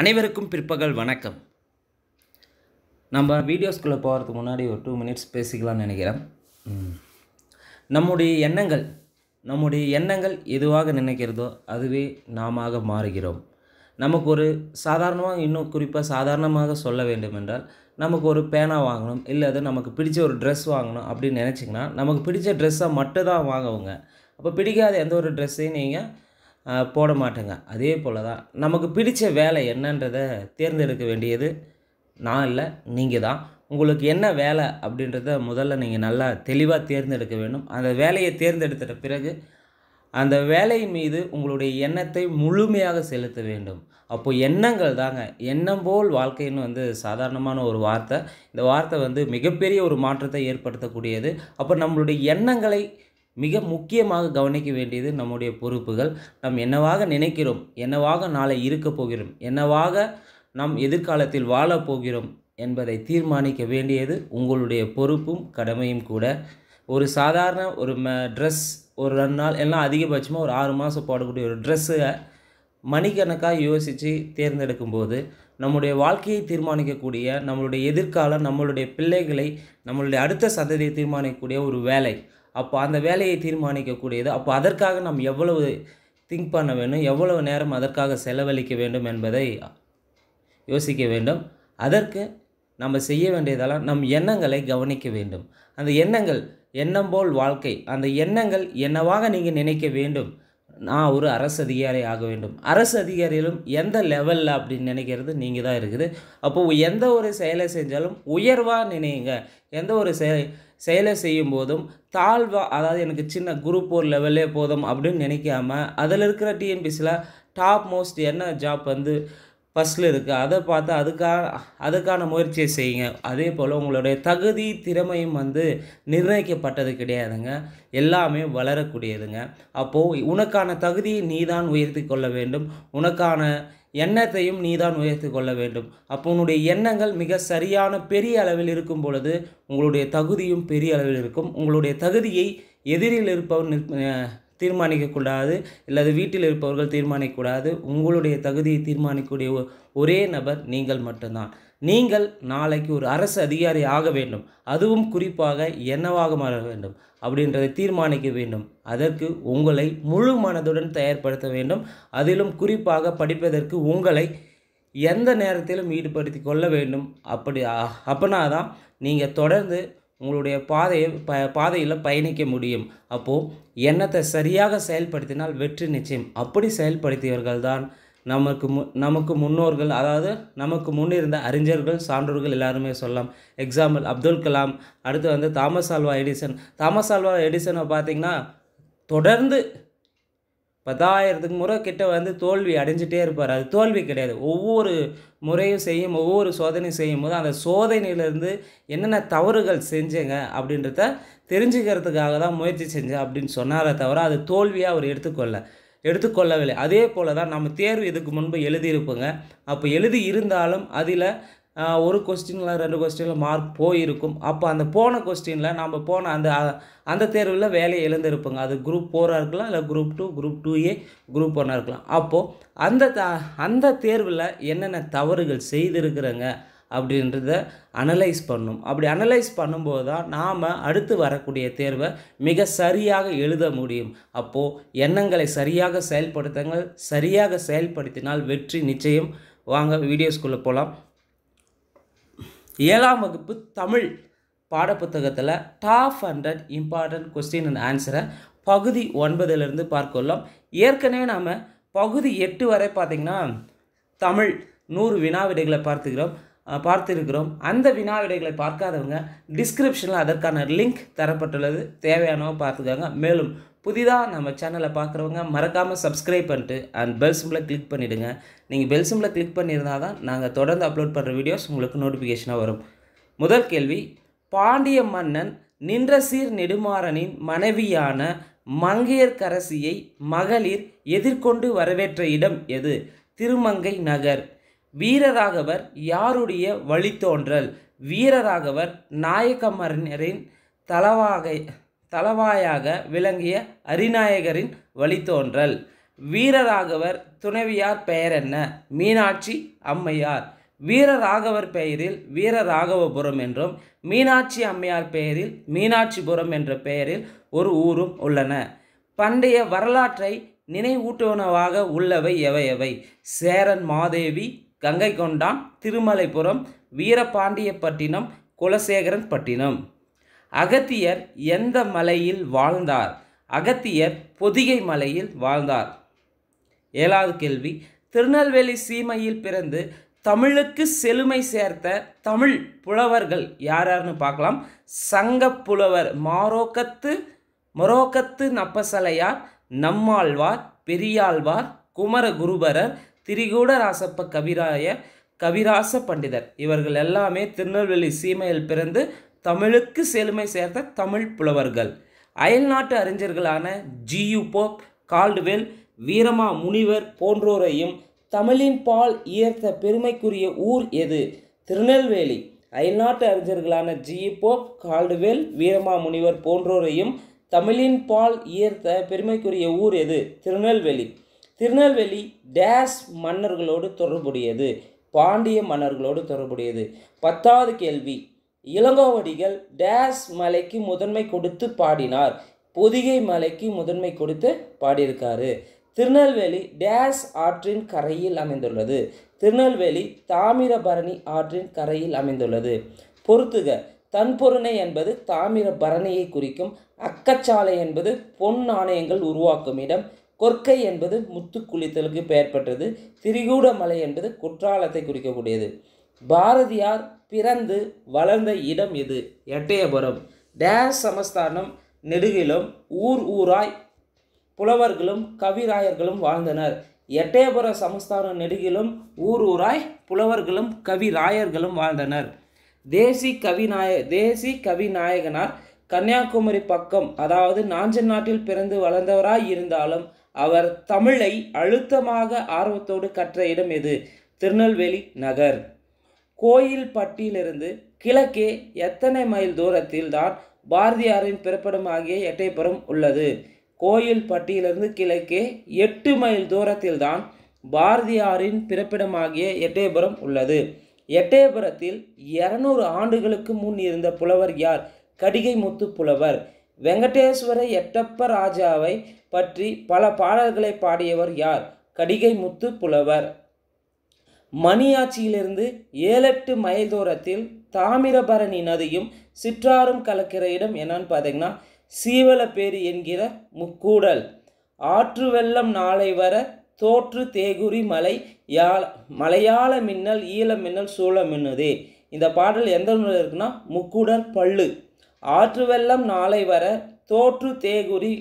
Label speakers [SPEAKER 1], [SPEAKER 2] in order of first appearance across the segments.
[SPEAKER 1] அனைவருக்கும் பிற்பகல் வணக்கம் நம்ம வீடியோஸ்குள்ளே போகிறதுக்கு முன்னாடி ஒரு டூ மினிட்ஸ் பேசிக்கலாம்னு நினைக்கிறேன் நம்முடைய எண்ணங்கள் நம்முடைய எண்ணங்கள் எதுவாக நினைக்கிறதோ அதுவே நாமாக மாறுகிறோம் நமக்கு ஒரு சாதாரணமாக இன்னும் குறிப்பாக சாதாரணமாக சொல்ல வேண்டும் என்றால் நமக்கு ஒரு பேனா வாங்கணும் இல்லை அது நமக்கு பிடிச்ச ஒரு ட்ரெஸ் வாங்கணும் அப்படின்னு நினச்சிங்கன்னா நமக்கு பிடிச்ச ட்ரெஸ்ஸை மட்டும் தான் வாங்குவோங்க அப்போ பிடிக்காத எந்த ஒரு ட்ரெஸ்ஸையும் நீங்கள் போட மாட்டேங்க அதே போல் தான் நமக்கு பிடித்த வேலை என்னன்றதை தேர்ந்தெடுக்க வேண்டியது நான் இல்லை நீங்கள் தான் உங்களுக்கு என்ன வேலை அப்படின்றத முதல்ல நீங்கள் நல்லா தெளிவாக தேர்ந்தெடுக்க வேண்டும் அந்த வேலையை தேர்ந்தெடுத்த பிறகு அந்த வேலை மீது உங்களுடைய எண்ணத்தை முழுமையாக செலுத்த வேண்டும் அப்போது எண்ணங்கள் தாங்க எண்ணம் போல் வாழ்க்கைன்னு வந்து சாதாரணமான ஒரு வார்த்தை இந்த வார்த்தை வந்து மிகப்பெரிய ஒரு மாற்றத்தை ஏற்படுத்தக்கூடியது அப்போ நம்மளுடைய எண்ணங்களை மிக முக்கியமாக கவனிக்க வேண்டியது நம்முடைய பொறுப்புகள் நாம் என்னவாக நினைக்கிறோம் என்னவாக நாளை இருக்கப் போகிறோம் என்னவாக நாம் எதிர்காலத்தில் வாழப் போகிறோம் என்பதை தீர்மானிக்க வேண்டியது உங்களுடைய பொறுப்பும் கடமையும் கூட ஒரு சாதாரண ஒரு ம ட்ரெஸ் ஒரு ரெண்டு நாள் எல்லாம் அதிகபட்சமாக ஒரு ஆறு மாதம் போடக்கூடிய ஒரு ட்ரெஸ்ஸை மணிக்கணக்காக யோசித்து தேர்ந்தெடுக்கும்போது நம்முடைய வாழ்க்கையை தீர்மானிக்கக்கூடிய நம்மளுடைய எதிர்காலம் நம்மளுடைய பிள்ளைகளை நம்மளுடைய அடுத்த சந்ததியை தீர்மானிக்கக்கூடிய ஒரு வேலை அப்போ அந்த வேலையை தீர்மானிக்கக்கூடியது அப்போ அதற்காக நாம் எவ்வளவு திங்க் பண்ண வேண்டும் எவ்வளவு நேரம் அதற்காக செலவழிக்க வேண்டும் என்பதை யோசிக்க வேண்டும் அதற்கு நம்ம செய்ய வேண்டியதெல்லாம் நம் எண்ணங்களை கவனிக்க வேண்டும் அந்த எண்ணங்கள் எண்ணம் போல் வாழ்க்கை அந்த எண்ணங்கள் என்னவாக நீங்கள் நினைக்க வேண்டும் நான் ஒரு அரசு அதிகாரி ஆக வேண்டும் அரசு அதிகாரியிலும் எந்த லெவலில் அப்படின்னு நினைக்கிறது நீங்கள் தான் இருக்குது அப்போது எந்த ஒரு செயலை செஞ்சாலும் உயர்வாக நினைங்க எந்த ஒரு செயல் செயலை செய்யும் போதும் தாழ்வாக அதாவது எனக்கு சின்ன குரூப் ஒரு லெவல்லே போதும் அப்படின்னு நினைக்காம அதில் இருக்கிற டிஎன்பிசியில் டாப் மோஸ்ட் என்ன ஜாப் வந்து ஃபஸ்ட்டில் இருக்குது அதை பார்த்து அதுக்கான அதுக்கான முயற்சியை செய்யுங்க அதே போல் உங்களுடைய தகுதி திறமையும் வந்து நிர்ணயிக்கப்பட்டது கிடையாதுங்க எல்லாமே வளரக்கூடியதுங்க அப்போது உனக்கான தகுதியை நீ தான் உயர்த்தி கொள்ள வேண்டும் உனக்கான எண்ணத்தையும் நீதான் உயர்த்து கொள்ள வேண்டும் அப்போ உன்னுடைய எண்ணங்கள் மிக சரியான பெரிய அளவில் இருக்கும் பொழுது உங்களுடைய தகுதியும் பெரிய அளவில் இருக்கும் உங்களுடைய தகுதியை எதிரில் இருப்பவன் தீர்மானிக்கக்கூடாது அல்லது வீட்டில் இருப்பவர்கள் தீர்மானிக்கக்கூடாது உங்களுடைய தகுதியை தீர்மானிக்கக்கூடிய ஒரே நபர் நீங்கள் மட்டும்தான் நீங்கள் நாளைக்கு ஒரு அரசு அதிகாரி ஆக வேண்டும் அதுவும் குறிப்பாக என்னவாக மாற வேண்டும் அப்படின்றதை தீர்மானிக்க வேண்டும் அதற்கு உங்களை முழு மனதுடன் தயார்படுத்த வேண்டும் அதிலும் குறிப்பாக படிப்பதற்கு உங்களை எந்த நேரத்திலும் ஈடுபடுத்தி கொள்ள வேண்டும் அப்படி அப்படின்னா தான் நீங்கள் தொடர்ந்து உங்களுடைய பாதையை ப பாதையில் பயணிக்க முடியும் அப்போது எண்ணத்தை சரியாக செயல்படுத்தினால் வெற்றி நிச்சயம் அப்படி செயல்படுத்தியவர்கள் தான் நமக்கு மு நமக்கு முன்னோர்கள் அதாவது நமக்கு முன்னிருந்த அறிஞர்கள் சான்றோர்கள் எல்லாருமே சொல்லலாம் எக்ஸாம்பிள் அப்துல் கலாம் அடுத்து வந்து Thomas Alva Edison Thomas Alva எடிசனை பார்த்திங்கன்னா தொடர்ந்து பத்தாயிரத்துக்கு முறை கிட்ட வந்து தோல்வி அடைஞ்சிட்டே இருப்பார் அது தோல்வி கிடையாது ஒவ்வொரு முறையும் செய்யும் ஒவ்வொரு சோதனை செய்யும் போது அந்த சோதனையிலேருந்து என்னென்ன தவறுகள் செஞ்சேங்க அப்படின்றத தெரிஞ்சுக்கிறதுக்காக தான் முயற்சி செஞ்சேன் அப்படின்னு சொன்னாரே தவிர அது தோல்வியாக அவர் எடுத்துக்கொள்ள எடுத்துக்கொள்ளவில்லை அதே போல் தான் நம்ம தேர்வு இதுக்கு முன்பு எழுதியிருப்போங்க அப்போ எழுதி இருந்தாலும் அதில் ஒரு கொஸ்டினில் ரெண்டு கொஸ்டினில் மார்க் போயிருக்கும் அப்போ அந்த போன கொஸ்டினில் நம்ம போன அந்த அந்த தேர்வில் வேலையை எழுந்திருப்போங்க அது குரூப் ஃபோராக இருக்கலாம் இல்லை group two group two A group ஒன்னாக இருக்கலாம் அப்போது அந்த த அந்த தேர்வில் என்னென்ன தவறுகள் செய்திருக்கிறேங்க அப்படின்றத அனலைஸ் பண்ணும் அப்படி அனலைஸ் பண்ணும்போது தான் நாம் அடுத்து வரக்கூடிய தேர்வை மிக சரியாக எழுத முடியும் அப்போது எண்ணங்களை சரியாக செயல்படுத்துங்கள் சரியாக செயல்படுத்தினால் வெற்றி நிச்சயம் வாங்க வீடியோஸ்குள்ளே போகலாம் ஏழாம் வகுப்பு தமிழ் பாடப்புத்தகத்தில் top hundred important question and ஆன்சரை பகுதி ஒன்பதுலேருந்து பார்க்கொள்ளோம் ஏற்கனவே நாம் பகுதி எட்டு வரை பார்த்திங்கன்னா தமிழ் நூறு வினாவிடைகளை பார்த்துக்கிறோம் பார்த்துருக்கிறோம் அந்த வினா விடைகளை பார்க்காதவங்க டிஸ்கிரிப்ஷனில் அதற்கான லிங்க் தரப்பட்டுள்ளது தேவையானவோ பார்த்துக்காங்க மேலும் புதிதாக நம்ம சேனலை பார்க்குறவங்க மறக்காமல் சப்ஸ்கிரைப் பண்ணிட்டு அண்ட் பெல் சிம்பில் கிளிக் பண்ணிவிடுங்க நீங்கள் பெல் சிம்பில் கிளிக் பண்ணியிருந்தால் தான் நாங்கள் தொடர்ந்து அப்லோட் பண்ணுற வீடியோஸ் உங்களுக்கு நோட்டிஃபிகேஷனாக வரும் முதல் கேள்வி பாண்டிய மன்னன் நின்ற சீர் நெடுமாறனின் மனைவியான மங்கையர்கரசியை மகளிர் எதிர்கொண்டு வரவேற்ற இடம் எது திருமங்கை நகர் வீரராகவர் யாருடைய வழித்தோன்றல் வீரராகவர் நாயக்கமரனரின் தலவாகை தளவாயாக விளங்கிய அரிநாயகரின் வழித்தோன்றல் வீரராகவர் துணைவியார் பெயர் என்ன மீனாட்சி அம்மையார் வீரராகவர் பெயரில் வீரராகவபுரம் என்றும் மீனாட்சி அம்மையார் பெயரில் மீனாட்சிபுரம் என்ற பெயரில் ஒரு ஊரும் உள்ளன பண்டைய வரலாற்றை நினைவூட்டுவனவாக உள்ளவை எவையவை சேரன் மாதேவி கங்கை கொண்டான் திருமலைபுரம் வீரபாண்டியப்பட்டினம் குலசேகரன் பட்டினம் அகத்தியர் எந்த மலையில் வாழ்ந்தார் அகத்தியர் பொதிகை மலையில் வாழ்ந்தார் ஏழாவது கேள்வி திருநெல்வேலி சீமையில் பிறந்து தமிழுக்கு செழுமை சேர்த்த தமிழ் புலவர்கள் யார் யாருன்னு பார்க்கலாம் சங்க புலவர் மாரோக்கத்து மொரோக்கத்து நப்பசலையார் நம்மாழ்வார் பெரியாழ்வார் குமரகுருபரர் திரிகூட ராசப்ப கவிராயர் கவிராச பண்டிதர் இவர்கள் எல்லாமே திருநெல்வேலி சீமையில் பிறந்து தமிழுக்கு செழுமை சேர்த்த தமிழ் புலவர்கள் அயல்நாட்டு அறிஞர்களான ஜியு போப் கால்டுவெல் வீரமா முனிவர் போன்றோரையும் தமிழின் பால் ஈர்த்த பெருமைக்குரிய ஊர் எது திருநெல்வேலி அயல்நாட்டு அறிஞர்களான ஜியு போப் கால்டுவெல் வீரமா முனிவர் போன்றோரையும் தமிழின் பால் ஈர்த்த பெருமைக்குரிய ஊர் எது திருநெல்வேலி திருநெல்வேலி டேஸ் மன்னர்களோடு தொடர்புடையது பாண்டிய மன்னர்களோடு தொடர்புடையது பத்தாவது கேள்வி இளங்கோவடிகள் டேஸ் மலைக்கு முதன்மை கொடுத்து பாடினார் பொதிகை மலைக்கு முதன்மை கொடுத்து பாடியிருக்காரு திருநெல்வேலி டேஸ் ஆற்றின் கரையில் அமைந்துள்ளது திருநெல்வேலி தாமிரபரணி ஆற்றின் கரையில் அமைந்துள்ளது பொறுத்துக தன்பொருணை என்பது தாமிரபரணியை குறிக்கும் அக்கச்சாலை என்பது பொன் நாணயங்கள் உருவாக்கும் இடம் கொற்கை என்பது முத்துக்குளித்தலுக்கு பெயர் பெற்றது திரிகூடமலை என்பது குற்றாலத்தை குறிக்கக்கூடியது பாரதியார் பிறந்து வளர்ந்த இடம் எது எட்டயபுரம் டேஸ் சமஸ்தானம் நெடுகிலும் ஊர் ஊராய் புலவர்களும் கவிராயர்களும் வாழ்ந்தனர் எட்டயபுர சமஸ்தானம் நெடுகிலும் ஊர் ஊராய் புலவர்களும் கவிராயர்களும் வாழ்ந்தனர் தேசி கவிநாய தேசி கவிநாயகனார் கன்னியாகுமரி பக்கம் அதாவது நாஞ்சன் நாட்டில் பிறந்து வளர்ந்தவராய் இருந்தாலும் அவர் தமிழை அழுத்தமாக ஆர்வத்தோடு கற்ற இடம் எது திருநெல்வேலி நகர் கோயில்பட்டியிலிருந்து கிழக்கே எத்தனை மைல் தூரத்தில் தான் பாரதியாரின் பிறப்பிடம் ஆகிய எட்டயபுரம் உள்ளது கோயில்பட்டியிலிருந்து கிழக்கே எட்டு மைல் தூரத்தில் தான் பாரதியாரின் பிறப்பிடமாகிய எட்டயபுரம் உள்ளது எட்டயபுரத்தில் இரநூறு ஆண்டுகளுக்கு முன் இருந்த புலவர் யார் கடிகை முத்து புலவர் வெங்கடேஸ்வர எட்டப்ப ராஜாவை பற்றி பல பாடல்களை பாடியவர் யார் கடிகை முத்து புலவர் மணியாச்சியிலிருந்து ஏழெட்டு மைல் தூரத்தில் தாமிரபரணி நதியும் சிற்றாறும் கலக்கிற இடம் என்னன்னு பார்த்தீங்கன்னா சீவலப்பேரி என்கிற முக்கூடல் ஆற்று வெள்ளம் நாளை வர தோற்று தேகுரி மலை யாழ் மலையாள மின்னல் ஈழ மின்னல் சூழ மின்னுதே இந்த பாடல் எந்த நூலில் இருக்குன்னா முக்குடர் பள்ளு ஆற்று வெள்ளம் நாளை வர தோற்று தேகுரி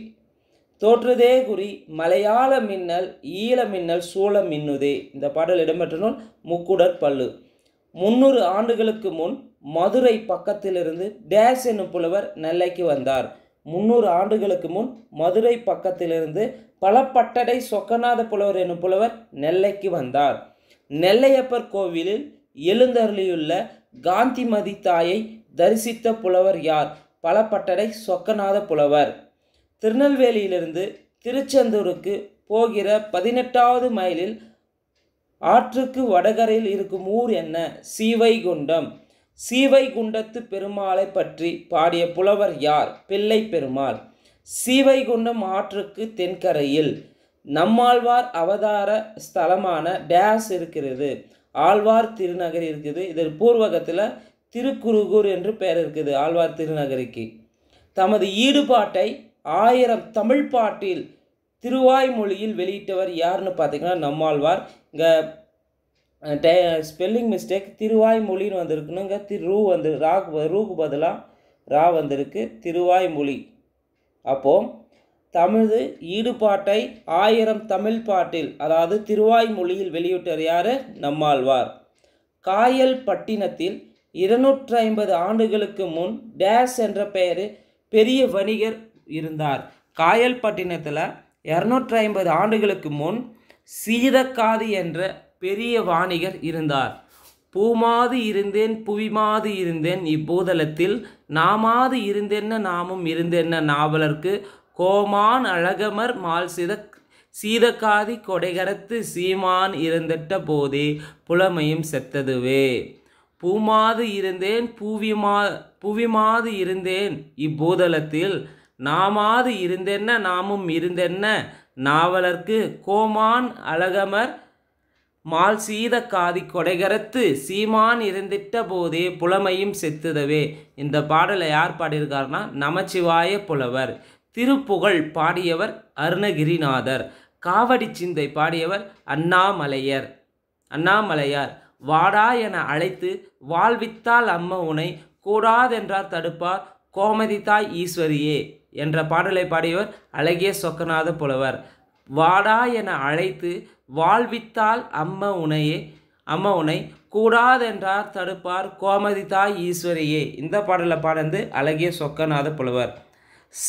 [SPEAKER 1] தோற்றுதே குறி மலையாள மின்னல் ஈழ மின்னல் சூழ மின்னுதே இந்த பாடல் இடம்பெற்ற நூல் முக்குடற் பல்லு முன்னூறு ஆண்டுகளுக்கு முன் மதுரை பக்கத்திலிருந்து டேஸ் என்னும் புலவர் நெல்லைக்கு வந்தார் முன்னூறு ஆண்டுகளுக்கு முன் மதுரை பக்கத்திலிருந்து பலப்பட்டடை சொக்கநாத புலவர் என்னும் புலவர் நெல்லைக்கு வந்தார் நெல்லையப்பர் கோவிலில் எழுந்தருளியுள்ள காந்திமதி தாயை தரிசித்த புலவர் யார் பலப்பட்டடை சொக்கநாத புலவர் திருநெல்வேலியிலிருந்து திருச்செந்தூருக்கு போகிற பதினெட்டாவது மைலில் ஆற்றுக்கு வடகரையில் இருக்கும் ஊர் என்ன சீவைகுண்டம் சீவைகுண்டத்து பெருமாளை பற்றி பாடிய புலவர் யார் பிள்ளை பெருமாள் சீவைகுண்டம் ஆற்றுக்கு தென்கரையில் நம்மாழ்வார் அவதார ஸ்தலமான டேஸ் இருக்கிறது ஆழ்வார் திருநகர் இருக்குது இதில் பூர்வகத்தில் திருக்குறுகூர் என்று பெயர் இருக்குது ஆழ்வார் திருநகரிக்கு தமது ஈடுபாட்டை ஆயிரம் தமிழ் பாட்டில் திருவாய்மொழியில் வெளியிட்டவர் யாருன்னு பார்த்தீங்கன்னா நம்மாழ்வார் இங்கே டே ஸ்பெல்லிங் மிஸ்டேக் திருவாய்மொழின்னு வந்திருக்குனுங்க திரு ரூ வந்து ராக்கு ரூக்கு பதிலாக ரா வந்திருக்கு திருவாய்மொழி அப்போது தமிழ் ஈடுபாட்டை ஆயிரம் தமிழ் பாட்டில் அதாவது திருவாய்மொழியில் வெளியிட்டவர் யார் நம்மாழ்வார் காயல் பட்டினத்தில் இருநூற்றி ஐம்பது ஆண்டுகளுக்கு முன் டேஸ் என்ற பெயர் பெரிய வணிகர் இருந்தார் காயல்பட்டினத்தில் இரநூற்றி ஐம்பது ஆண்டுகளுக்கு முன் சீதக்காதி என்ற பெரிய வாணிகர் இருந்தார் பூமாது இருந்தேன் புவிமாது இருந்தேன் இப்பூதலத்தில் நாமாது இருந்தென்ன நாமும் இருந்தென்ன நாவலர்க்கு கோமான் அழகமர் மால் சித சீதக்காதி கொடைகரத்து சீமான் இருந்திட்ட போதே புலமையும் செத்ததுவே பூமாது இருந்தேன் புவிமா புவிமாது இருந்தேன் இப்பூதலத்தில் நாமாது இருந்தென்ன நாமும் இருந்தென்ன நாவலர்க்கு கோமான் அழகமர் மால் சீத காதி கொடைகரத்து சீமான் இருந்திட்ட போதே புலமையும் செத்துதவே இந்த பாடலை யார் பாடியிருக்காருன்னா நமச்சிவாய புலவர் திருப்புகழ் பாடியவர் அருணகிரிநாதர் காவடி சிந்தை பாடியவர் அண்ணாமலையர் அண்ணாமலையார் வாடா என அழைத்து வாழ்வித்தால் அம்ம உனை கூடாதென்றார் தடுப்பார் கோமதி தாய் ஈஸ்வரியே என்ற பாடலை பாடியவர் அழகிய சொக்கநாத புலவர் வாடா என அழைத்து வாழ்வித்தால் அம்ம உனையே அம்ம உனை கூடாதென்றார் தடுப்பார் கோமதி தாய் ஈஸ்வரியே இந்த பாடலை பாடந்து அழகிய சொக்கநாத புலவர்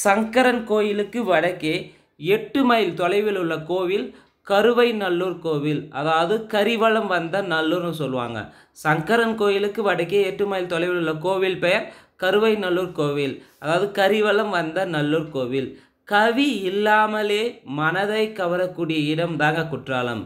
[SPEAKER 1] சங்கரன் கோயிலுக்கு வடக்கே எட்டு மைல் தொலைவில் உள்ள கோவில் கருவை நல்லூர் கோவில் அதாவது கரிவளம் வந்த நல்லூர்னு சொல்லுவாங்க சங்கரன் கோயிலுக்கு வடக்கே எட்டு மைல் தொலைவில் உள்ள கோவில் பெயர் கருவை நல்லூர் கோவில் அதாவது கரிவலம் வந்த நல்லூர் கோவில் கவி இல்லாமலே மனதை கவரக்கூடிய இடம் தாங்க குற்றாலம்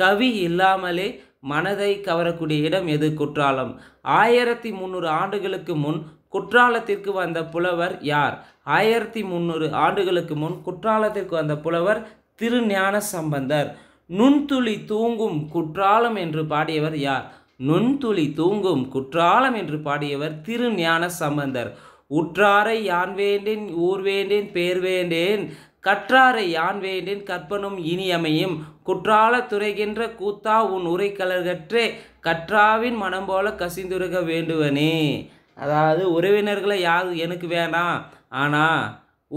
[SPEAKER 1] கவி இல்லாமலே மனதை கவரக்கூடிய இடம் எது குற்றாலம் ஆயிரத்தி முந்நூறு ஆண்டுகளுக்கு முன் குற்றாலத்திற்கு வந்த புலவர் யார் ஆயிரத்தி முந்நூறு ஆண்டுகளுக்கு முன் குற்றாலத்திற்கு வந்த புலவர் திருஞான சம்பந்தர் நுண்துளி தூங்கும் குற்றாலம் என்று பாடியவர் யார் நுண்துளி தூங்கும் குற்றாலம் என்று பாடியவர் திரு ஞான சம்பந்தர் உற்றாரை யான் வேண்டேன் ஊர் வேண்டேன் பேர் வேண்டேன் கற்றாரை யான் வேண்டேன் கற்பனும் இனியமையும் குற்றால துறைகின்ற கூத்தா உன் உரை கலர்கற்றே கற்றாவின் மனம் போல கசிந்துருக வேண்டுவனே அதாவது உறவினர்களை யார் எனக்கு வேணாம் ஆனால்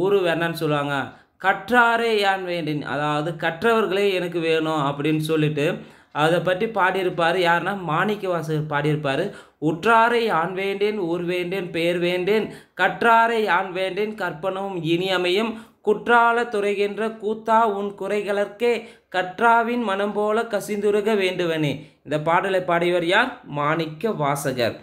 [SPEAKER 1] ஊர் வேண்டான்னு சொல்லுவாங்க கற்றாரே யான் வேண்டேன் அதாவது கற்றவர்களே எனக்கு வேணும் அப்படின்னு சொல்லிட்டு அதை பற்றி பாடியிருப்பார் யாருன்னா மாணிக்க வாசகர் பாடியிருப்பார் உற்றாரை ஆண் வேண்டேன் ஊர் வேண்டேன் பெயர் வேண்டேன் கற்றாரை ஆண் வேண்டேன் கற்பனவும் இனியமையும் குற்றால துறைகின்ற கூத்தா உன் குறைகளற்கே கற்றாவின் மனம் போல கசிந்துருக வேண்டுவனே இந்த பாடலை பாடியவர் யார் மாணிக்க வாசகர்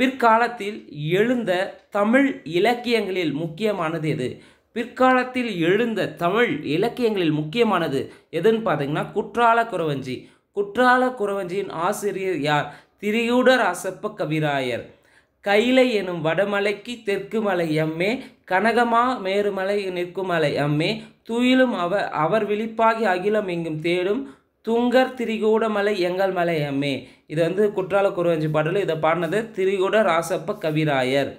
[SPEAKER 1] பிற்காலத்தில் எழுந்த தமிழ் இலக்கியங்களில் முக்கியமானது எது பிற்காலத்தில் எழுந்த தமிழ் இலக்கியங்களில் முக்கியமானது எதுன்னு பார்த்தீங்கன்னா குற்றால குறவஞ்சி குற்றால குறவஞ்சியின் ஆசிரியர் யார் திரியூடர் அசப்ப கவிராயர் கைலை எனும் வடமலைக்கு தெற்கு மலை எம்மே கனகமா மேருமலை நிற்கும் மலை எம்மே துயிலும் அவர் அவர் விழிப்பாகி அகிலம் எங்கும் தேடும் துங்கர் திரிகூடமலை எங்கள் மலை எம்மே இது வந்து குற்றால குறவஞ்சி பாடல் இதை பாடினது திரிகூட ராசப்ப கவிராயர்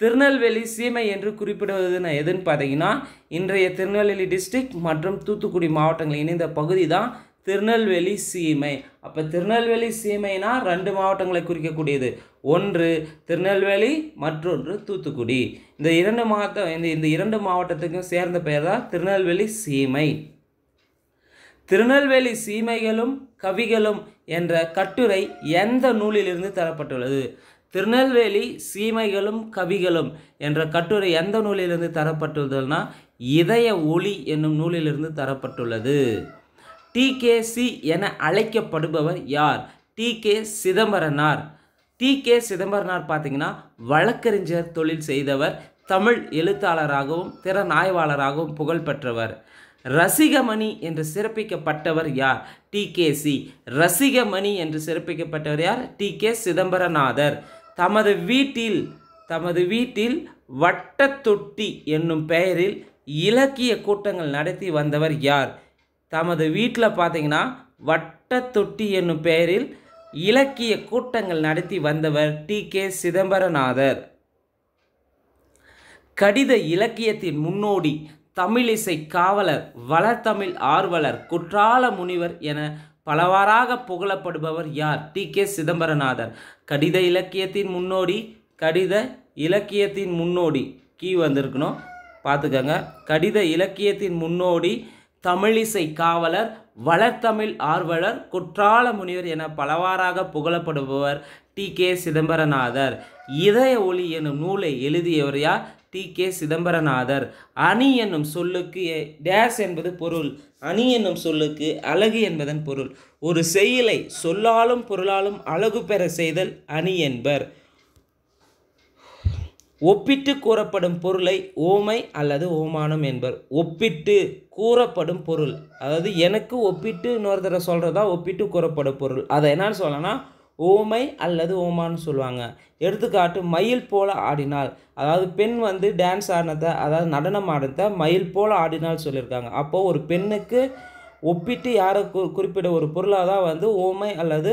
[SPEAKER 1] திருநெல்வேலி சீமை என்று குறிப்பிடுவதுன்னு எதுன்னு பார்த்தீங்கன்னா இன்றைய திருநெல்வேலி டிஸ்ட்ரிக்ட் மற்றும் தூத்துக்குடி மாவட்டங்கள் இணைந்த பகுதி தான் திருநெல்வேலி சீமை அப்போ திருநெல்வேலி சீமைனா ரெண்டு மாவட்டங்களை குறிக்கக்கூடியது ஒன்று திருநெல்வேலி மற்றொன்று தூத்துக்குடி இந்த இரண்டு மாவட்டம் இந்த இந்த இரண்டு மாவட்டத்துக்கும் சேர்ந்த பெயர் தான் திருநெல்வேலி சீமை திருநெல்வேலி சீமைகளும் கவிகளும் என்ற கட்டுரை எந்த நூலிலிருந்து தரப்பட்டுள்ளது திருநெல்வேலி சீமைகளும் கவிகளும் என்ற கட்டுரை எந்த நூலிலிருந்து தரப்பட்டுள்ளதுன்னா இதய ஒளி என்னும் நூலிலிருந்து தரப்பட்டுள்ளது டிகேசி என அழைக்கப்படுபவர் யார் டி கே சிதம்பரனார் டி கே சிதம்பரனார் பார்த்தீங்கன்னா வழக்கறிஞர் தொழில் செய்தவர் தமிழ் எழுத்தாளராகவும் திறனாய்வாளராகவும் புகழ்பெற்றவர் ரசிகமணி என்று சிறப்பிக்கப்பட்டவர் யார் டி கே சி ரசிகமணி என்று சிறப்பிக்கப்பட்டவர் யார் டி கே சிதம்பரநாதர் தமது வீட்டில் தமது வீட்டில் வட்டத்தொட்டி என்னும் பெயரில் இலக்கிய கூட்டங்கள் நடத்தி வந்தவர் யார் தமது வீட்டில் பார்த்தீங்கன்னா வட்டத்தொட்டி என்னும் பெயரில் இலக்கிய கூட்டங்கள் நடத்தி வந்தவர் டி கே சிதம்பரநாதர் கடித இலக்கியத்தின் முன்னோடி தமிழிசை காவலர் வளர்த்தமிழ் ஆர்வலர் குற்றால முனிவர் என பலவாறாக புகழப்படுபவர் யார் டி கே சிதம்பரநாதர் கடித இலக்கியத்தின் முன்னோடி கடித இலக்கியத்தின் முன்னோடி கீ வந்திருக்கணும் பார்த்துக்கங்க கடித இலக்கியத்தின் முன்னோடி தமிழிசை காவலர் வளர்த்தமிழ் ஆர்வலர் குற்றால முனிவர் என பலவாறாக புகழப்படுபவர் டி கே சிதம்பரநாதர் இதய ஒளி எனும் நூலை எழுதியவர் யார் டி கே சிதம்பரநாதர் அணி என்னும் சொல்லுக்கு டேஸ் என்பது பொருள் அணி என்னும் சொல்லுக்கு அழகு என்பதன் பொருள் ஒரு செயலை சொல்லாலும் பொருளாலும் அழகு பெற செய்தல் அணி என்பர் ஒப்பிட்டு கூறப்படும் பொருளை ஓமை அல்லது ஓமானம் என்பர் ஒப்பிட்டு கூறப்படும் பொருள் அதாவது எனக்கு ஒப்பிட்டு இன்னொருத்தரை சொல்கிறதா ஒப்பிட்டு கூறப்படும் பொருள் அதை என்னன்னு சொல்லலாம்னா ஓமை அல்லது ஓமான்னு சொல்லுவாங்க எடுத்துக்காட்டு மயில் போல ஆடினால் அதாவது பெண் வந்து டான்ஸ் ஆடினதை அதாவது நடனம் ஆடினதை மயில் போல ஆடினால் சொல்லியிருக்காங்க அப்போது ஒரு பெண்ணுக்கு ஒப்பிட்டு யாரை கு குறிப்பிட ஒரு பொருளாக தான் வந்து ஓமை அல்லது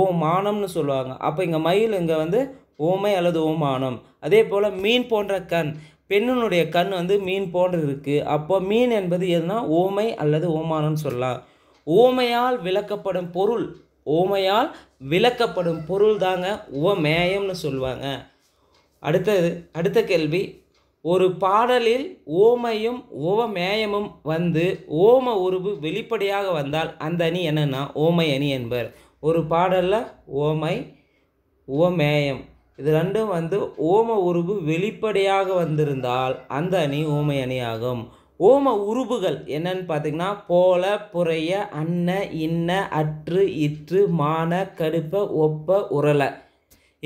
[SPEAKER 1] ஓமானம்னு சொல்லுவாங்க அப்போ இங்கே மயில் இங்கே வந்து ஓமை அல்லது ஓமானம் அதே போல் மீன் போன்ற கண் பெண்ணினுடைய கண் வந்து மீன் போன்று இருக்குது அப்போ மீன் என்பது எதுனா ஓமை அல்லது ஓமானம்னு சொல்லலாம் ஓமையால் விளக்கப்படும் பொருள் ஓமையால் விளக்கப்படும் பொருள் தாங்க ஓமேயம்னு சொல்லுவாங்க அடுத்தது அடுத்த கேள்வி ஒரு பாடலில் ஓமையும் மேயமும் வந்து ஓம உருவு வெளிப்படையாக வந்தால் அந்த அணி என்னென்னா ஓமை அணி என்பர் ஒரு பாடலில் ஓமை ஓமேயம் இது ரெண்டும் வந்து ஓம உருபு வெளிப்படையாக வந்திருந்தால் அந்த அணி ஓமை அணி ஆகும் ஓம உருபுகள் என்னன்னு பார்த்தீங்கன்னா போல புறைய அன்ன இன்ன அற்று இற்று மான கடுப்ப ஒப்ப உரலை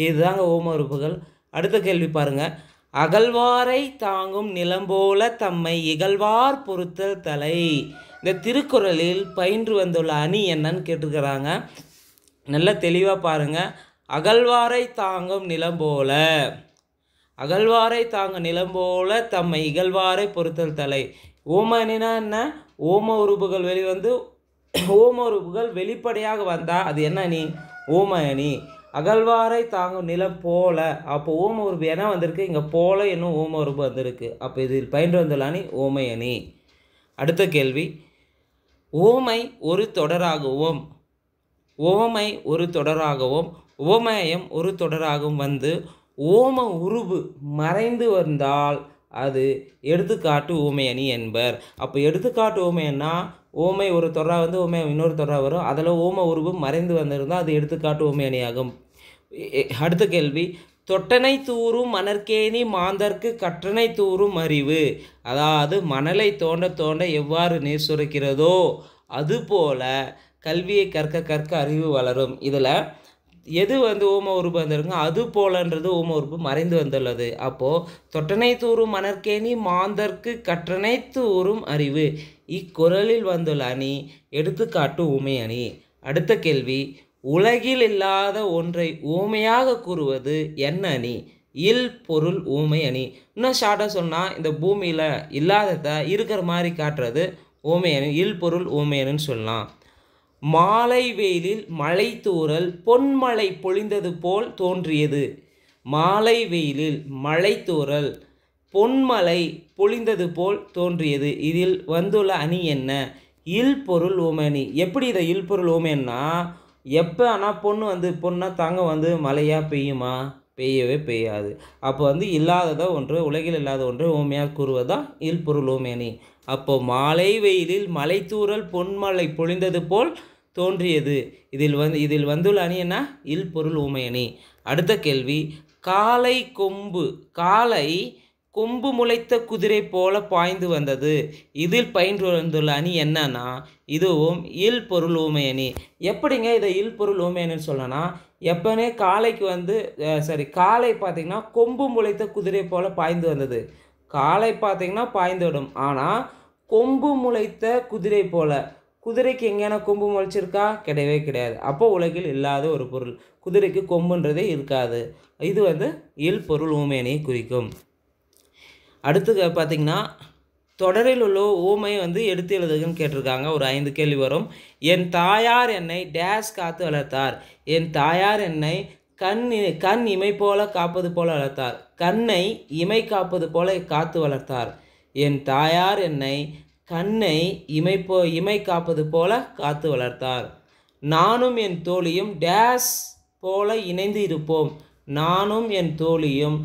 [SPEAKER 1] இதுதாங்க ஓம உறுப்புகள் அடுத்த கேள்வி பாருங்கள் அகழ்வாரை தாங்கும் நிலம்போல தம்மை இகழ்வார் பொறுத்தல் தலை இந்த திருக்குறளில் பயின்று வந்துள்ள அணி என்னன்னு கேட்டுக்கிறாங்க நல்லா தெளிவாக பாருங்கள் அகழ்வாரை தாங்கும் நிலம் போல அகழ்வாரை தாங்க நிலம் போல தம்மை இகழ்வாரை பொறுத்தல் தலை ஓமனா என்ன ஓம உறுப்புகள் வெளிவந்து ஓம உறுப்புகள் வெளிப்படையாக வந்தால் அது என்ன நீ அணி அகழ்வாரை தாங்கும் நிலம் போல அப்போ ஓம உறுப்பு என்ன வந்திருக்கு இங்கே போல இன்னும் ஓம உறுப்பு வந்திருக்கு அப்போ இதில் பயின்று வந்துள்ளானி அணி அடுத்த கேள்வி ஓமை ஒரு தொடராகவும் ஓமை ஒரு தொடராகவும் உவமயம் ஒரு தொடராகும் வந்து ஓம உருவு மறைந்து வந்தால் அது எடுத்துக்காட்டு ஓமையணி என்பர் அப்போ எடுத்துக்காட்டு ஓமையன்னா ஓமை ஒரு தொடராக வந்து ஓமை இன்னொரு தொடராக வரும் அதில் ஓம உருவு மறைந்து வந்திருந்தால் அது எடுத்துக்காட்டு ஓமையணியாகும் அடுத்த கேள்வி தொட்டனை தூரும் மணற்கேணி மாந்தர்க்கு கற்றனை தூரும் அறிவு அதாவது மணலை தோண்ட தோண்ட எவ்வாறு நீர் சுரக்கிறதோ அதுபோல கல்வியை கற்க கற்க அறிவு வளரும் இதில் எது வந்து ஓம உறுப்பு வந்திருக்கோ அது போலன்றது ஓம உறுப்பு மறைந்து வந்துள்ளது அப்போது தொட்டனை தூறும் மணற்கேணி மாந்தர்க்கு கற்றனை தூறும் அறிவு இக்குரலில் வந்துள்ள அணி எடுத்துக்காட்டு ஊமை அணி அடுத்த கேள்வி உலகில் இல்லாத ஒன்றை ஊமையாக கூறுவது என்ன அணி இல் பொருள் ஊமை அணி இன்னும் ஷார்ட்டாக சொன்னால் இந்த பூமியில் இல்லாததை இருக்கிற மாதிரி காட்டுறது ஓமையனு இல் பொருள் ஓமையனுன்னு சொல்லலாம் மாலை வெயிலில் மழை தூறல் பொன்மழை பொழிந்தது போல் தோன்றியது மாலை வெயிலில் மழை தூறல் பொன்மலை பொழிந்தது போல் தோன்றியது இதில் வந்துள்ள அணி என்ன இல் இல்பொருள் ஓமணி எப்படி இதை பொருள் ஓமேன்னா எப்போ ஆனால் பொண்ணு வந்து பொண்ணாக தாங்க வந்து மழையாக பெய்யுமா பெய்யவே பெய்யாது அப்போ வந்து இல்லாததை ஒன்று உலகில் இல்லாத ஒன்று ஓமையாக கூறுவதுதான் இல்பொருள் ஓமேனி அப்போ மாலை வெயிலில் மலைத்தூரல் பொன்மலை பொழிந்தது போல் தோன்றியது இதில் வந்து இதில் வந்துள்ள அணியனா இல்பொருள் ஊமையணி அடுத்த கேள்வி காலை கொம்பு காலை கொம்பு முளைத்த குதிரை போல பாய்ந்து வந்தது இதில் பயின்று வந்துள்ள அணி என்னன்னா இதுவும் இல் பொருள் ஊமை அணி எப்படிங்க இதை இல் பொருள் ஊமை அணின்னு சொல்லனா எப்போனே காலைக்கு வந்து சாரி காலை பார்த்திங்கன்னா கொம்பு முளைத்த குதிரை போல் பாய்ந்து வந்தது காலை பார்த்திங்கன்னா பாய்ந்து விடும் ஆனால் கொம்பு முளைத்த குதிரை போல் குதிரைக்கு எங்கேயான கொம்பு முளைச்சிருக்கா கிடையவே கிடையாது அப்போ உலகில் இல்லாத ஒரு பொருள் குதிரைக்கு கொம்புன்றதே இருக்காது இது வந்து இல் பொருள் ஊமேனியை குறிக்கும் அடுத்து பார்த்திங்கன்னா தொடரில் உள்ள ஓமை வந்து எடுத்து எழுதுகன்னு கேட்டிருக்காங்க ஒரு ஐந்து கேள்வி வரும் என் தாயார் என்னை டேஷ் காத்து வளர்த்தார் என் தாயார் என்னை கண் கண் இமை போல காப்பது போல வளர்த்தார் கண்ணை இமை காப்பது போல காத்து வளர்த்தார் என் தாயார் என்னை கண்ணை இமை போ இமை காப்பது போல காத்து வளர்த்தார் நானும் என் தோழியும் டேஷ் போல இணைந்து இருப்போம் நானும் என் தோழியும்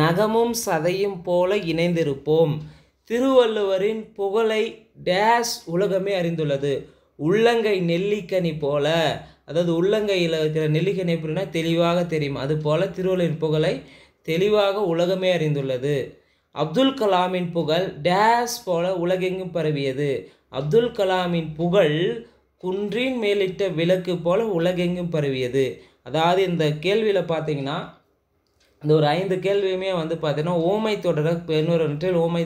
[SPEAKER 1] நகமும் சதையும் போல இணைந்திருப்போம் திருவள்ளுவரின் புகழை டேஷ் உலகமே அறிந்துள்ளது உள்ளங்கை நெல்லிக்கனி போல அதாவது உள்ளங்கையில் இருக்கிற நெல்லிக்கனி எப்படின்னா தெளிவாக தெரியும் அதுபோல் திருவள்ளுவரின் புகழை தெளிவாக உலகமே அறிந்துள்ளது அப்துல் கலாமின் புகழ் டேஸ் போல உலகெங்கும் பரவியது அப்துல் கலாமின் புகழ் குன்றின் மேலிட்ட விளக்கு போல உலகெங்கும் பரவியது அதாவது இந்த கேள்வியில் பார்த்தீங்கன்னா இந்த ஒரு ஐந்து கேள்வியுமே வந்து பார்த்தீங்கன்னா ஓமை தொடர பெண்ணுறவற்றில் ஓமை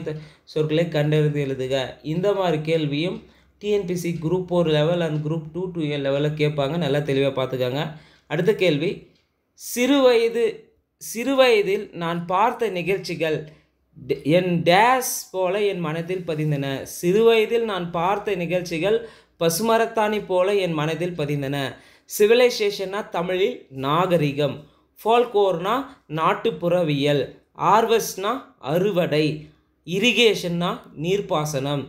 [SPEAKER 1] சொற்களை கண்டறிந்து எழுதுக இந்த மாதிரி கேள்வியும் TNPSC group four level and group two two A லெவலில் கேட்பாங்க நல்லா தெளிவாக பார்த்துக்கோங்க அடுத்த கேள்வி சிறு வயது சிறு வயதில் நான் பார்த்த நிகழ்ச்சிகள் என் டேஸ் போல என் மனதில் பதிந்தன சிறு வயதில் நான் பார்த்த நிகழ்ச்சிகள் பசுமரத்தானி போல என் மனதில் பதிந்தன சிவிலைசேஷன்னா தமிழில் நாகரிகம் ஃபால்கோர்னா நாட்டுப்புறவியல் ஆர்வஸ்னா அறுவடை இரிகேஷன்னா நீர்ப்பாசனம்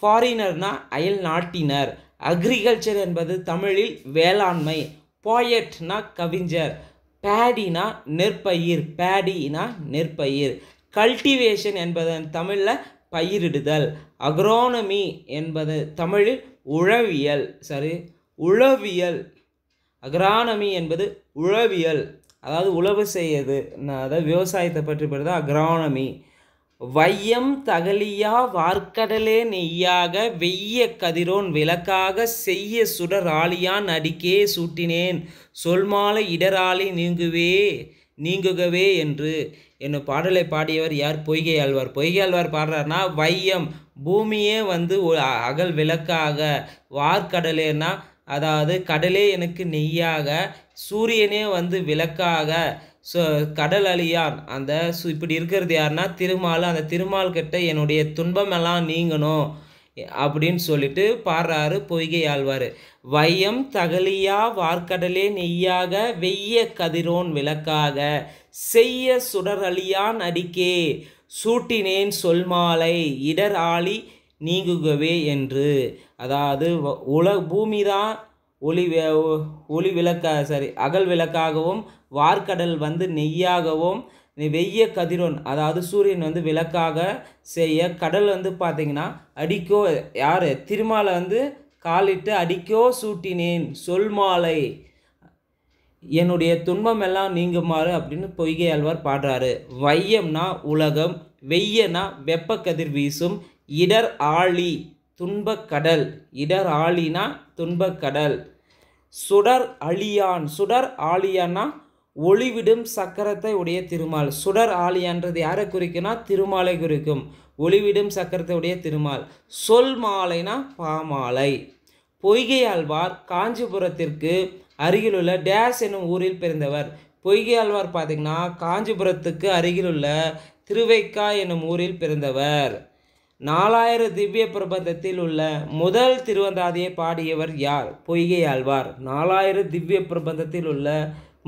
[SPEAKER 1] ஃபாரினர்னா அயல் நாட்டினர் அக்ரிகல்ச்சர் என்பது தமிழில் வேளாண்மை பாயட்னா கவிஞர் பேடினா நெற்பயிர் பேடினா நெற்பயிர் கல்டிவேஷன் என்பதன் தமிழில் பயிரிடுதல் அக்ரோனமி என்பது தமிழில் உழவியல் சரி உழவியல் அக்ரானமி என்பது உழவியல் அதாவது உழவு செய்யது அதாவது விவசாயத்தை பற்றி பேர் தான் அக்ரானமி வையம் தகலியா வார்க்கடலே நெய்யாக வெய்ய கதிரோன் விளக்காக செய்ய சுடராளியான் அடிக்கே சூட்டினேன் சொல்மாலை இடராளி நீங்குவே நீங்குகவே என்று என்னும் பாடலை பாடியவர் யார் பொய்கை ஆழ்வார் பொய்கை ஆழ்வார் பாடுறாருனா வையம் பூமியே வந்து அகல் விளக்காக வார்க்கடலேன்னா அதாவது கடலே எனக்கு நெய்யாக சூரியனே வந்து விளக்காக ஸோ கடல் அழியான் அந்த சு இப்படி இருக்கிறது யாருன்னா திருமால் அந்த திருமால் கிட்ட என்னுடைய துன்பமெல்லாம் நீங்கணும் அப்படின்னு சொல்லிட்டு பாடுறாரு பொய்கை ஆழ்வார் வையம் தகலியா வார்க்கடலே நெய்யாக வெய்ய கதிரோன் விளக்காக செய்ய சுடரழியான் அடிக்கே சூட்டினேன் சொல்மாலை இடர் ஆளி நீங்குகவே என்று அதாவது உல பூமி தான் ஒளி ஒளி விளக்க சரி அகல் விளக்காகவும் வார்க்கடல் வந்து நெய்யாகவும் வெய்ய கதிரொன் அதாவது சூரியன் வந்து விளக்காக செய்ய கடல் வந்து பார்த்திங்கன்னா அடிக்கோ யார் திருமாலை வந்து காலிட்டு அடிக்கோ சூட்டினேன் சொல் மாலை என்னுடைய துன்பம் எல்லாம் நீங்குமாறு அப்படின்னு பொய்கை அல்வார் பாடுறாரு வையம்னா உலகம் வெய்யனா வெப்ப கதிர் வீசும் இடர் ஆழி துன்பக்கடல் இடர் ஆழினா துன்பக்கடல் சுடர் அழியான் சுடர் ஆழியான்னா ஒளிவிடும் சக்கரத்தை உடைய திருமால் சுடர் ஆழியான்றது யாரை குறிக்குன்னா திருமாலை குறிக்கும் ஒளிவிடும் சக்கரத்தை உடைய திருமால் சொல் மாலைனா பாமாலை பொய்கையாழ்வார் காஞ்சிபுரத்திற்கு அருகிலுள்ள டேஸ் என்னும் ஊரில் பிறந்தவர் பொய்கையாழ்வார் பார்த்திங்கன்னா காஞ்சிபுரத்துக்கு அருகிலுள்ள திருவைக்கா என்னும் ஊரில் பிறந்தவர் நாலாயிர திவ்ய பிரபந்தத்தில் உள்ள முதல் திருவந்தாதியை பாடியவர் யார் பொய்கை ஆழ்வார் நாலாயிர திவ்ய பிரபந்தத்தில் உள்ள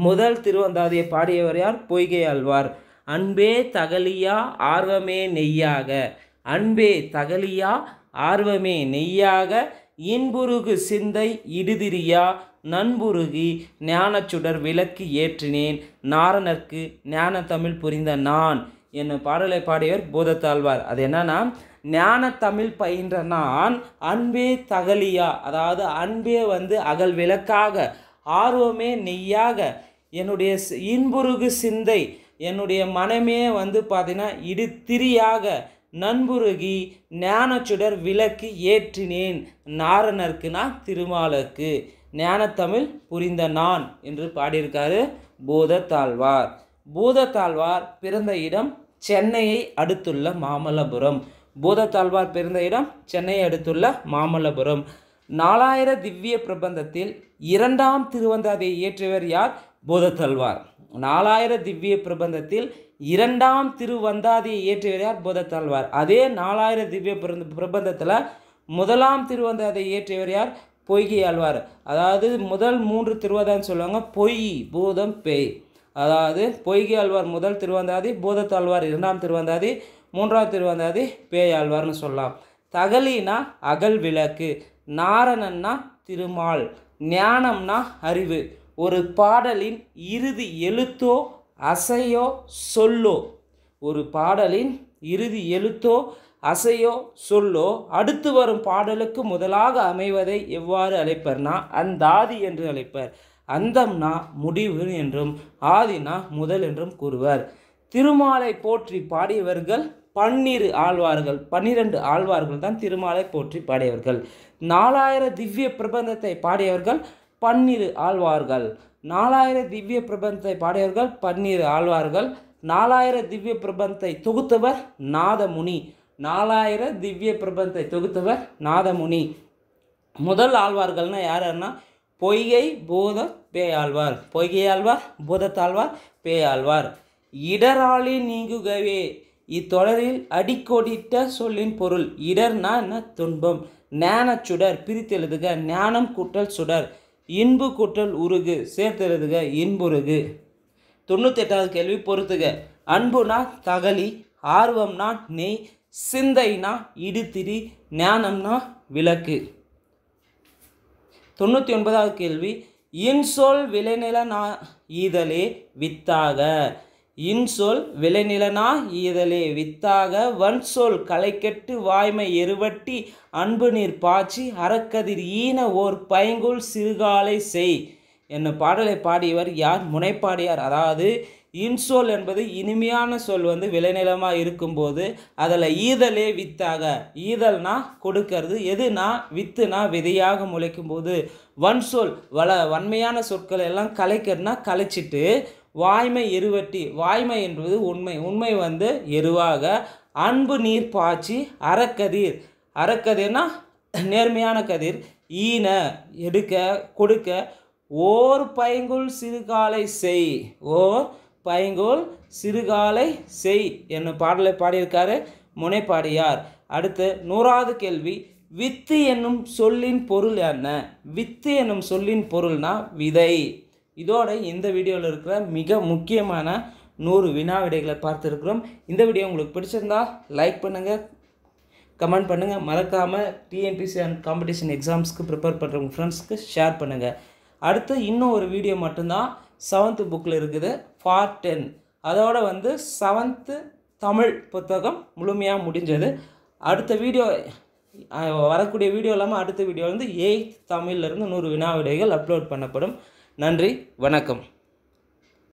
[SPEAKER 1] முதல் திருவந்தாதியை பாடியவர் யார் பொய்கை ஆழ்வார் அன்பே தகலியா ஆர்வமே நெய்யாக அன்பே தகலியா ஆர்வமே நெய்யாக இன்புருகு சிந்தை இடுதிரியா நண்புருகி ஞானச்சுடர் விளக்கு ஏற்றினேன் நாரணர்க்கு ஞான தமிழ் புரிந்த நான் என்னும் பாடலை பாடியவர் பூதத்தாழ்வார் அது என்னன்னா ஞான தமிழ் பயின்ற நான் அன்பே தகலியா அதாவது அன்பே வந்து அகல் விளக்காக ஆர்வமே நெய்யாக என்னுடைய இன்புருகு சிந்தை என்னுடைய மனமே வந்து பார்த்தீங்கன்னா இடுத்திரியாக நண்புருகி ஞானச்சுடர் விளக்கு ஏற்றினேன் நான் திருமாலுக்கு ஞானத்தமிழ் புரிந்த நான் என்று பாடியிருக்காரு பூதத்தாழ்வார் பூதத்தாழ்வார் பிறந்த இடம் சென்னையை அடுத்துள்ள மாமல்லபுரம் பூதத்தாழ்வார் பிறந்த இடம் சென்னையை அடுத்துள்ள மாமல்லபுரம் நாலாயிர திவ்ய பிரபந்தத்தில் இரண்டாம் திருவந்தாதியை இயற்றியவர் யார் போதத்தாழ்வார் நாலாயிர திவ்ய பிரபந்தத்தில் இரண்டாம் திருவந்தாதியை இயற்றியவர் யார் போதத்தாழ்வார் அதே நாலாயிர திவ்ய பிரபந்தத்தில் முதலாம் திருவந்தாதியை இயற்றியவர் யார் பொய்கி ஆழ்வார் அதாவது முதல் மூன்று திருவதான்னு சொல்லுவாங்க பொய் பூதம் பேய் அதாவது பொய்கி ஆழ்வார் முதல் திருவந்தாதி பூதத்தாழ்வார் இரண்டாம் திருவந்தாதி மூன்றாவது திருவந்தாதி பேயாழ்வார்னு சொல்லலாம் தகலினா அகல் விளக்கு நாரணன்னா திருமால் ஞானம்னா அறிவு ஒரு பாடலின் இறுதி எழுத்தோ அசையோ சொல்லோ ஒரு பாடலின் இறுதி எழுத்தோ அசையோ சொல்லோ அடுத்து வரும் பாடலுக்கு முதலாக அமைவதை எவ்வாறு அழைப்பர்னா அந்தாதி என்று அழைப்பர் அந்தம்னா முடிவு என்றும் ஆதினா முதல் என்றும் கூறுவர் திருமாலை போற்றி பாடியவர்கள் பன்னிரு ஆழ்வார்கள் பன்னிரண்டு ஆழ்வார்கள் தான் திருமாலை போற்றி பாடியவர்கள் நாலாயிர திவ்ய பிரபந்தத்தை பாடியவர்கள் பன்னிரு ஆழ்வார்கள் நாலாயிர திவ்ய பிரபந்தத்தை பாடியவர்கள் பன்னிரு ஆழ்வார்கள் நாலாயிர திவ்ய பிரபந்தத்தை தொகுத்தவர் நாதமுனி நாலாயிர திவ்ய பிரபந்தத்தை தொகுத்தவர் நாதமுனி முதல் ஆழ்வார்கள்னால் யார் யாருன்னா பொய்கை பூத பேயாழ்வார் பொய்கை ஆழ்வார் பூதத்தாழ்வார் பேயாழ்வார் இடராளி நீங்குகவே இத்தொடரில் அடிக்கோடிட்ட சொல்லின் பொருள் இடர்னா என்ன துன்பம் ஞான சுடர் பிரித்தெழுதுக ஞானம் கூட்டல் சுடர் இன்பு கூட்டல் உருகு சேர்த்தெழுதுக இன்புருகு தொண்ணூத்தெட்டாவது கேள்வி பொறுத்துக அன்புனா தகலி ஆர்வம்னா நெய் சிந்தைனா இடுத்திரி ஞானம்னா விளக்கு தொண்ணூற்றி ஒன்பதாவது கேள்வி இன்சொல் விளைநில நா ஈதலே வித்தாக இன்சொல் விளைநிலனா ஈதலே வித்தாக வன்சொல் களைக்கெட்டு வாய்மை எருவட்டி அன்பு நீர் பாய்ச்சி அறக்கதிர் ஈன ஓர் பைங்குள் சிறுகாலை செய் என்னும் பாடலை பாடியவர் யார் முனைப்பாடியார் அதாவது இன்சோல் என்பது இனிமையான சொல் வந்து விளைநிலமாக இருக்கும்போது அதில் ஈதலே வித்தாக ஈதல்னா கொடுக்கறது எதுனா வித்துனா விதையாக முளைக்கும் போது வன்சொல் வள வன்மையான சொற்களை எல்லாம் கலைக்கிறதுனா கலைச்சிட்டு வாய்மை எருவட்டி வாய்மை என்பது உண்மை உண்மை வந்து எருவாக அன்பு நீர் பாய்ச்சி அறக்கதிர் அறக்கதிர்னா நேர்மையான கதிர் ஈன எடுக்க கொடுக்க ஓர் பைங்குள் சிறுகாலை செய் ஓர் பைங்குள் சிறுகாலை செய் என்னும் பாடலை பாடியிருக்காரு முனைப்பாடியார் அடுத்து நூறாவது கேள்வி வித்து என்னும் சொல்லின் பொருள் என்ன வித்து என்னும் சொல்லின் பொருள்னா விதை இதோட இந்த வீடியோவில் இருக்கிற மிக முக்கியமான நூறு வினா விடைகளை பார்த்துருக்குறோம் இந்த வீடியோ உங்களுக்கு பிடிச்சிருந்தா லைக் பண்ணுங்கள் கமெண்ட் பண்ணுங்கள் மறக்காமல் டிஎன்பிசி அண்ட் காம்படிஷன் எக்ஸாம்ஸ்க்கு ப்ரிப்பேர் பண்ணுறவங்க ஃப்ரெண்ட்ஸ்க்கு ஷேர் பண்ணுங்கள் அடுத்து இன்னும் ஒரு வீடியோ மட்டும்தான் செவன்த்து புக்கில் இருக்குது ஃபார் டென் அதோட வந்து செவன்த்து தமிழ் புத்தகம் முழுமையாக முடிஞ்சது அடுத்த வீடியோ வரக்கூடிய வீடியோ இல்லாமல் அடுத்த வீடியோ வந்து எயித் தமிழ்லேருந்து நூறு வினா விடைகள் அப்லோட் பண்ணப்படும் நன்றி வணக்கம்